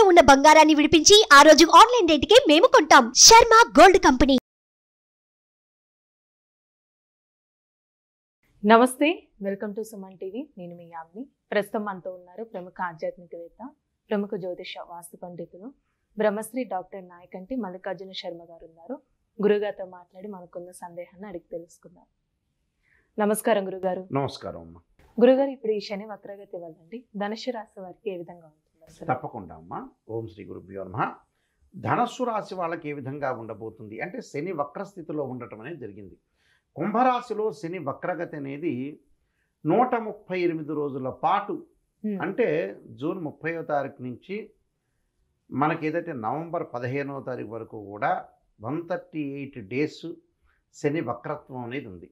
తాకట్టులో ఉన్న బంగారాన్ని విడిపించి ఆ రోజు ఆన్లైన్ కి మేము కొంటాం శర్మ గోల్డ్ కంపెనీ నమస్తే వెల్కమ్ టు సుమన్ టీవీ నేను మీ యామ్ని ప్రస్తుతం మనతో ఉన్నారు ప్రముఖ ఆధ్యాత్మికవేత్త ప్రముఖ జ్యోతిష వాస్తు పండితులు బ్రహ్మశ్రీ డాక్టర్ నాయకంటి మల్లికార్జున శర్మ గారు ఉన్నారు గురుగారితో మాట్లాడి మనకున్న సందేహాన్ని అడిగి తెలుసుకుందాం నమస్కారం గురుగారు నమస్కారం గురుగారు ఇప్పుడు ఈ శని వక్రగతి వల్లండి ధనుసు రాశి వారికి ఏ విధంగా ఉంది తప్పకుండా అమ్మా ఓం శ్రీ గురుభ్యో నమ ధనస్సు రాశి వాళ్ళకి ఏ విధంగా ఉండబోతుంది అంటే శని వక్రస్థితిలో ఉండటం అనేది జరిగింది కుంభరాశిలో శని వక్రగతి అనేది నూట ముప్పై ఎనిమిది రోజుల పాటు అంటే జూన్ ముప్పైవ తారీఖు నుంచి మనకి ఏదైతే నవంబర్ పదిహేనవ తారీఖు వరకు కూడా వన్ థర్టీ ఎయిట్ డేస్ శని వక్రత్వం అనేది ఉంది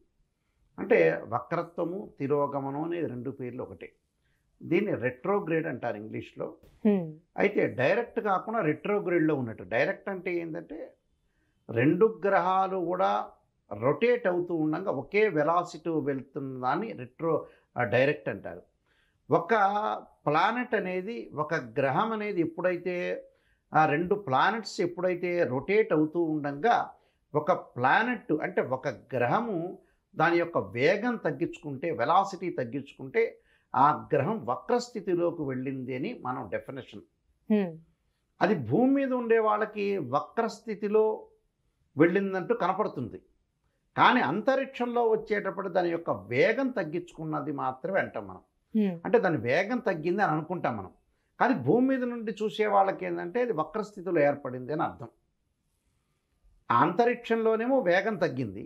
అంటే వక్రత్వము తిరోగమనం అనేది రెండు పేర్లు ఒకటే దీన్ని రెట్రోగ్రేడ్ అంటారు ఇంగ్లీష్లో అయితే డైరెక్ట్ కాకుండా రెట్రోగ్రేడ్లో ఉన్నట్టు డైరెక్ట్ అంటే ఏంటంటే రెండు గ్రహాలు కూడా రొటేట్ అవుతూ ఉండగా ఒకే వెలాసిటీ దాన్ని రెట్రో డైరెక్ట్ అంటారు ఒక ప్లానెట్ అనేది ఒక గ్రహం అనేది ఎప్పుడైతే ఆ రెండు ప్లానెట్స్ ఎప్పుడైతే రొటేట్ అవుతూ ఉండగా ఒక ప్లానెట్ అంటే ఒక గ్రహము దాని యొక్క వేగం తగ్గించుకుంటే వెలాసిటీ తగ్గించుకుంటే ఆ గ్రహం వక్రస్థితిలోకి వెళ్ళింది అని మనం డెఫినేషన్ అది భూమి మీద ఉండే వాళ్ళకి వక్రస్థితిలో వెళ్ళిందంటూ కనపడుతుంది కానీ అంతరిక్షంలో వచ్చేటప్పుడు దాని యొక్క వేగం తగ్గించుకున్నది మాత్రమే అంటాం మనం అంటే దాని వేగం తగ్గింది అని అనుకుంటాం మనం కానీ భూమి మీద నుండి చూసే వాళ్ళకి ఏంటంటే ఇది వక్రస్థితిలో ఏర్పడింది అని అర్థం అంతరిక్షంలోనేమో వేగం తగ్గింది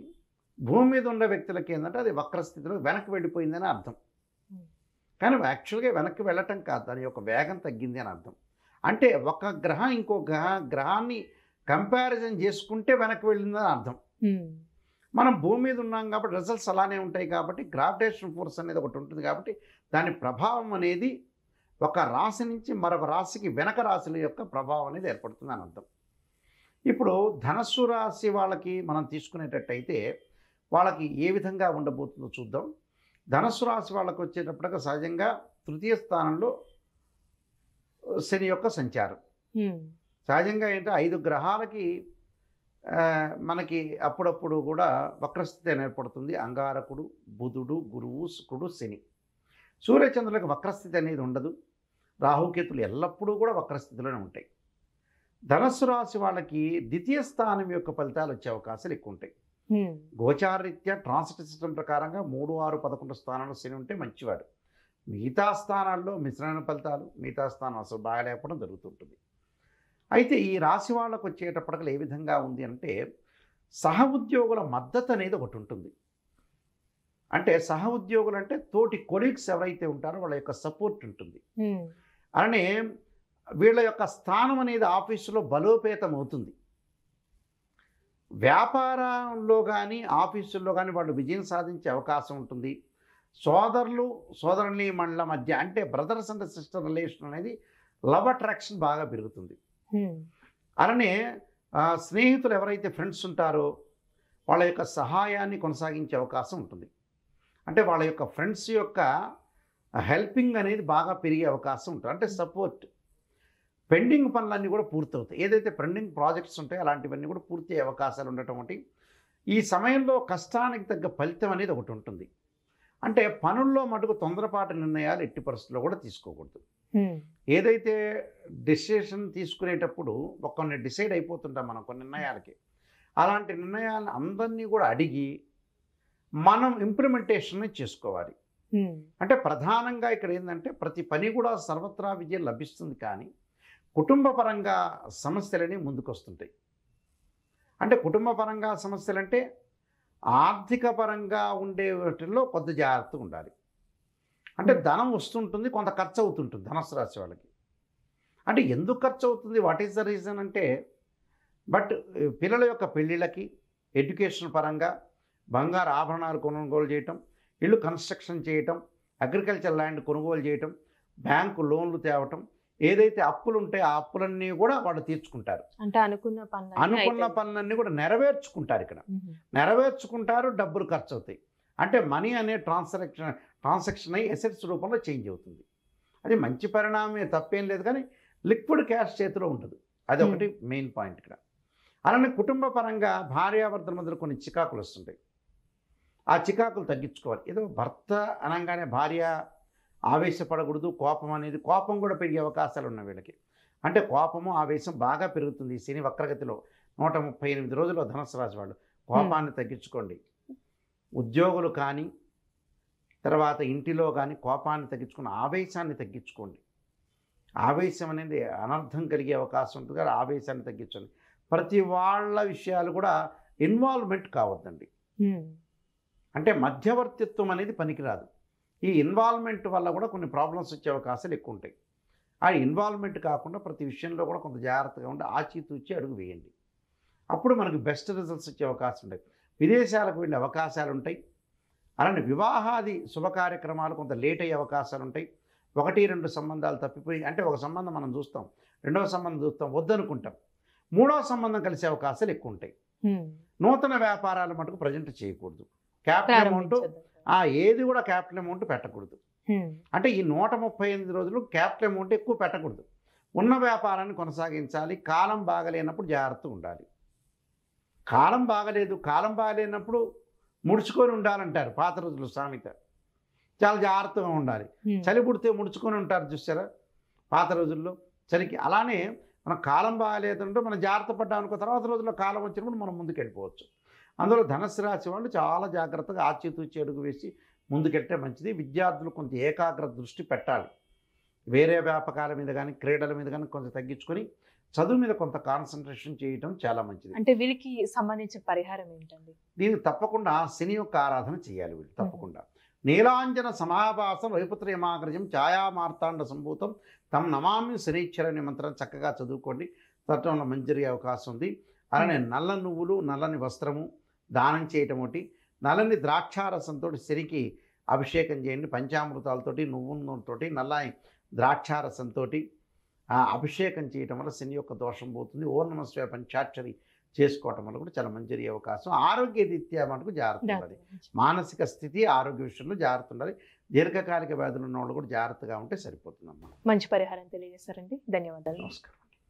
భూమి మీద ఉండే వ్యక్తులకి ఏంటంటే అది వక్రస్థితిలో వెనక్కి వెళ్ళిపోయిందని అర్థం కానీ యాక్చువల్గా వెనక్కి వెళ్ళటం కాదు దాని యొక్క వేగం తగ్గింది అని అర్థం అంటే ఒక గ్రహం ఇంకో గ్రహ గ్రహాన్ని కంపారిజన్ చేసుకుంటే వెనక్కి వెళ్ళిందని అర్థం మనం భూమి మీద ఉన్నాం కాబట్టి రిజల్ట్స్ అలానే ఉంటాయి కాబట్టి గ్రావిటేషన్ ఫోర్స్ అనేది ఒకటి ఉంటుంది కాబట్టి దాని ప్రభావం అనేది ఒక రాశి నుంచి మరొక రాశికి వెనక రాశుల యొక్క ప్రభావం అనేది ఏర్పడుతుంది అని అర్థం ఇప్పుడు ధనస్సు రాశి వాళ్ళకి మనం తీసుకునేటట్టయితే వాళ్ళకి ఏ విధంగా ఉండబోతుందో చూద్దాం ధనస్సు రాశి వాళ్ళకు వచ్చేటప్పటికి సహజంగా తృతీయ స్థానంలో శని యొక్క సంచారం సహజంగా ఏంటంటే ఐదు గ్రహాలకి మనకి అప్పుడప్పుడు కూడా వక్రస్థితి ఏర్పడుతుంది అంగారకుడు బుధుడు గురువు శుక్రుడు శని సూర్యచంద్రులకు వక్రస్థితి అనేది ఉండదు రాహుకేతులు ఎల్లప్పుడూ కూడా వక్రస్థితిలోనే ఉంటాయి ధనస్సు రాశి వాళ్ళకి ద్వితీయ స్థానం యొక్క ఫలితాలు వచ్చే అవకాశాలు ఎక్కువ ఉంటాయి గోచారరీత్యా ట్రాన్సిట్ సిస్టమ్ ప్రకారంగా మూడు ఆరు పదకొండు స్థానాల్లో శని ఉంటే మంచివాడు మిగతా స్థానాల్లో మిశ్రమైన ఫలితాలు మిగతా స్థానం అసలు బాగాలేకపోవడం జరుగుతుంటుంది అయితే ఈ రాశి వాళ్ళకు వచ్చేటప్పటికలు ఏ విధంగా ఉంది అంటే సహ ఉద్యోగుల మద్దతు అనేది ఒకటి ఉంటుంది అంటే సహ ఉద్యోగులు అంటే తోటి కొలీగ్స్ ఎవరైతే ఉంటారో వాళ్ళ యొక్క సపోర్ట్ ఉంటుంది అలానే వీళ్ళ యొక్క స్థానం అనేది ఆఫీసులో బలోపేతం అవుతుంది వ్యాపారంలో కానీ ఆఫీసుల్లో కానీ వాళ్ళు విజయం సాధించే అవకాశం ఉంటుంది సోదరులు సోదరుని మండల మధ్య అంటే బ్రదర్స్ అండ్ సిస్టర్ రిలేషన్ అనేది లవ్ అట్రాక్షన్ బాగా పెరుగుతుంది అలానే స్నేహితులు ఎవరైతే ఫ్రెండ్స్ ఉంటారో వాళ్ళ యొక్క సహాయాన్ని కొనసాగించే అవకాశం ఉంటుంది అంటే వాళ్ళ యొక్క ఫ్రెండ్స్ యొక్క హెల్పింగ్ అనేది బాగా పెరిగే అవకాశం ఉంటుంది అంటే సపోర్ట్ పెండింగ్ పనులన్నీ కూడా పూర్తవుతాయి ఏదైతే పెండింగ్ ప్రాజెక్ట్స్ ఉంటాయో అలాంటివన్నీ కూడా పూర్తి అవకాశాలు ఉండటం ఒకటి ఈ సమయంలో కష్టానికి తగ్గ ఫలితం అనేది ఒకటి ఉంటుంది అంటే పనుల్లో మటుకు తొందరపాటు నిర్ణయాలు ఎట్టి పరిస్థితుల్లో కూడా తీసుకోకూడదు ఏదైతే డిసిషన్ తీసుకునేటప్పుడు కొన్ని డిసైడ్ అయిపోతుంటాం మనం కొన్ని నిర్ణయాలకి అలాంటి నిర్ణయాలను అందరినీ కూడా అడిగి మనం ఇంప్లిమెంటేషన్ చేసుకోవాలి అంటే ప్రధానంగా ఇక్కడ ఏంటంటే ప్రతి పని కూడా సర్వత్రా విజయం లభిస్తుంది కానీ కుటుంబపరంగా సమస్యలని ముందుకొస్తుంటాయి అంటే కుటుంబపరంగా సమస్యలంటే ఆర్థిక పరంగా ఉండే వాటిల్లో కొద్ది జాగ్రత్తగా ఉండాలి అంటే hmm. ధనం వస్తుంటుంది కొంత ఖర్చు అవుతుంటుంది ధనస్సు రాశి వాళ్ళకి అంటే ఎందుకు ఖర్చు అవుతుంది వాట్ ఈస్ ద రీజన్ అంటే బట్ పిల్లల యొక్క పెళ్ళిళ్ళకి ఎడ్యుకేషన్ పరంగా బంగారు ఆభరణాలు కొనుగోలు చేయటం ఇల్లు కన్స్ట్రక్షన్ చేయటం అగ్రికల్చర్ ల్యాండ్ కొనుగోలు చేయటం బ్యాంకు లోన్లు తేవటం ఏదైతే అప్పులు ఉంటాయో ఆ అప్పులన్నీ కూడా వాళ్ళు తీర్చుకుంటారు అంటే అనుకున్న పనులు అనుకున్న పనులన్నీ కూడా నెరవేర్చుకుంటారు ఇక్కడ నెరవేర్చుకుంటారు డబ్బులు ఖర్చు అవుతాయి అంటే మనీ అనే ట్రాన్సాక్షన్ ట్రాన్సాక్షన్ అయ్యి ఎసెట్స్ రూపంలో చేంజ్ అవుతుంది అది మంచి పరిణామమే తప్పేం లేదు కానీ లిక్విడ్ క్యాష్ చేతిలో ఉంటుంది అది ఒకటి మెయిన్ పాయింట్ ఇక్కడ అలానే కుటుంబ పరంగా భార్యాభర్తల మధ్యలో కొన్ని చికాకులు వస్తుంటాయి ఆ చికాకులు తగ్గించుకోవాలి ఏదో భర్త అనగానే భార్య ఆవేశపడకూడదు కోపం అనేది కోపం కూడా పెరిగే అవకాశాలు ఉన్నాయి వీళ్ళకి అంటే కోపము ఆవేశం బాగా పెరుగుతుంది శని వక్రగతిలో నూట ముప్పై ఎనిమిది రోజుల్లో ధనస్సు రాశి వాళ్ళు కోపాన్ని తగ్గించుకోండి ఉద్యోగులు కానీ తర్వాత ఇంటిలో కానీ కోపాన్ని తగ్గించుకుని ఆవేశాన్ని తగ్గించుకోండి ఆవేశం అనేది అనర్థం కలిగే అవకాశం ఉంటుంది కదా ఆవేశాన్ని తగ్గించండి ప్రతి వాళ్ళ విషయాలు కూడా ఇన్వాల్వ్మెంట్ కావద్దండి అంటే మధ్యవర్తిత్వం అనేది పనికిరాదు ఈ ఇన్వాల్వ్మెంట్ వల్ల కూడా కొన్ని ప్రాబ్లమ్స్ వచ్చే అవకాశాలు ఎక్కువ ఉంటాయి ఆ ఇన్వాల్వ్మెంట్ కాకుండా ప్రతి విషయంలో కూడా కొంత జాగ్రత్తగా ఉండి ఆచితూచి అడుగు వేయండి అప్పుడు మనకు బెస్ట్ రిజల్ట్స్ వచ్చే అవకాశం ఉంటాయి విదేశాలకు వెళ్ళే అవకాశాలు ఉంటాయి అలానే వివాహాది శుభ కార్యక్రమాలు కొంత లేట్ అయ్యే అవకాశాలు ఉంటాయి ఒకటి రెండు సంబంధాలు తప్పిపోయి అంటే ఒక సంబంధం మనం చూస్తాం రెండవ సంబంధం చూస్తాం వద్దనుకుంటాం మూడవ సంబంధం కలిసే అవకాశాలు ఎక్కువ ఉంటాయి నూతన వ్యాపారాలు మటుకు ప్రజెంట్ చేయకూడదు క్యాపిటల్ అమౌంట్ ఆ ఏది కూడా క్యాపిటల్ అమౌంట్ పెట్టకూడదు అంటే ఈ నూట ముప్పై ఎనిమిది రోజులు క్యాపిటల్ అమౌంట్ ఎక్కువ పెట్టకూడదు ఉన్న వ్యాపారాన్ని కొనసాగించాలి కాలం బాగలేనప్పుడు జాగ్రత్త ఉండాలి కాలం బాగలేదు కాలం బాగలేనప్పుడు ముడుచుకొని ఉండాలంటారు పాత రోజులు సామెత చాలా జాగ్రత్తగా ఉండాలి చలి పుడితే ముడుచుకొని ఉంటారు చూసారా పాత రోజుల్లో చలికి అలానే మన కాలం బాగాలేదంటే మనం జాగ్రత్త పడ్డామనుకో తర్వాత రోజుల్లో కాలం వచ్చినప్పుడు మనం ముందుకు వెళ్ళిపోవచ్చు అందులో ధనస్సు రాశి వాళ్ళు చాలా జాగ్రత్తగా ఆచితూచి అడుగు వేసి ముందుకెట్టే మంచిది విద్యార్థులు కొంత ఏకాగ్ర దృష్టి పెట్టాలి వేరే వ్యాపకాల మీద కానీ క్రీడల మీద కానీ కొంత తగ్గించుకొని చదువు మీద కొంత కాన్సన్ట్రేషన్ చేయటం చాలా మంచిది అంటే వీళ్ళకి సంబంధించిన పరిహారం ఏంటండి దీనికి తప్పకుండా శని యొక్క ఆరాధన చేయాలి వీళ్ళు తప్పకుండా నీలాంజన సమాభాసం వైపుత్రయమాగ్రజం ఛాయామార్తాండ సంభూతం తమ నమామి శనీశ్వర నిమంత్రం చక్కగా చదువుకోండి తట్టంలో మంచి అవకాశం ఉంది అలానే నల్ల నువ్వులు నల్లని వస్త్రము దానం చేయటం ఒకటి నల్లని ద్రాక్షారసంతో సరికి అభిషేకం చేయండి పంచామృతాలతోటి నువ్వు నూనెతోటి ద్రాక్షారసంతో అభిషేకం చేయటం వల్ల శని యొక్క దోషం పోతుంది ఓర్ణమస్వ పంచాక్షరి చేసుకోవటం వల్ల కూడా చాలా మంచి అవకాశం ఆరోగ్య రీత్యా మనకు జాగ్రత్త ఉండాలి మానసిక స్థితి ఆరోగ్య విషయంలో జాగ్రత్త ఉండాలి దీర్ఘకాలిక వ్యాధులు ఉన్న వాళ్ళు కూడా జాగ్రత్తగా ఉంటే సరిపోతుందమ్మా మంచి పరిహారం తెలియజేస్తారండి ధన్యవాదాలు నమస్కారం